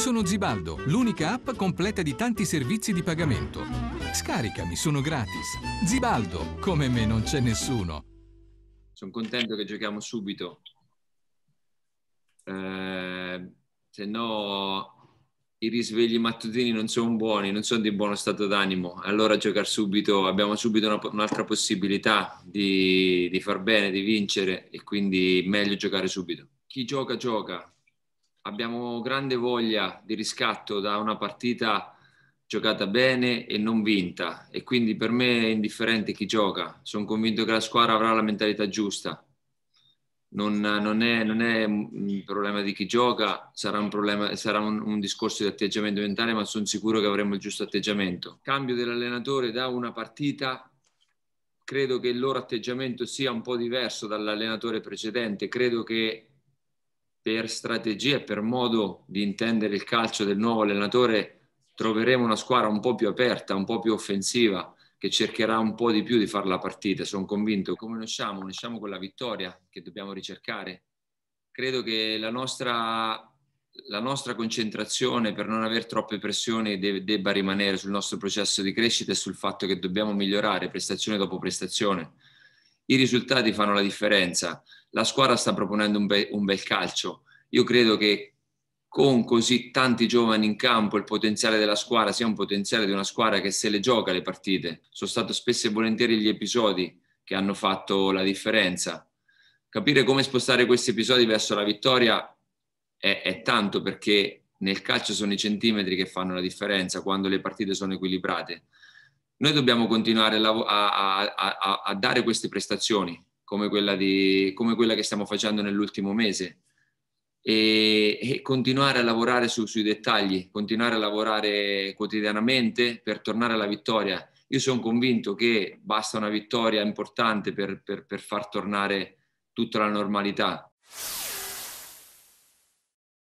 Sono Zibaldo, l'unica app completa di tanti servizi di pagamento. Scaricami, sono gratis. Zibaldo, come me non c'è nessuno. Sono contento che giochiamo subito. Eh, se no i risvegli mattutini non sono buoni, non sono di buono stato d'animo. Allora giocare subito, abbiamo subito una, un'altra possibilità di, di far bene, di vincere e quindi meglio giocare subito. Chi gioca gioca, abbiamo grande voglia di riscatto da una partita giocata bene e non vinta e quindi per me è indifferente chi gioca. Sono convinto che la squadra avrà la mentalità giusta. Non, non, è, non è, un problema di chi gioca, sarà, un, problema, sarà un, un, discorso di atteggiamento mentale, ma sono sicuro che avremo il giusto atteggiamento. Cambio dell'allenatore da una partita, credo che il loro atteggiamento sia un po' diverso dall'allenatore precedente, credo che per strategia e per modo di intendere il calcio del nuovo allenatore troveremo una squadra un po' più aperta, un po' più offensiva, che cercherà un po' di più di fare la partita, sono convinto. Come ne usciamo? Ne usciamo con la vittoria che dobbiamo ricercare. Credo che la nostra, la nostra concentrazione per non avere troppe pressioni debba rimanere sul nostro processo di crescita e sul fatto che dobbiamo migliorare prestazione dopo prestazione i risultati fanno la differenza. La squadra sta proponendo un, be- un bel calcio. Io credo che con così tanti giovani in campo il potenziale della squadra sia un potenziale di una squadra che se le gioca le partite. Sono stati spesso e volentieri gli episodi che hanno fatto la differenza. Capire come spostare questi episodi verso la vittoria è, è tanto perché nel calcio sono i centimetri che fanno la differenza quando le partite sono equilibrate. Noi dobbiamo continuare a, a, a dare queste prestazioni, come quella, di, come quella, che stiamo facendo nell'ultimo mese, e, e continuare a lavorare su, sui dettagli, continuare a lavorare quotidianamente per tornare alla vittoria. Io sono convinto che basta una vittoria importante per, per, per far tornare tutta la normalità.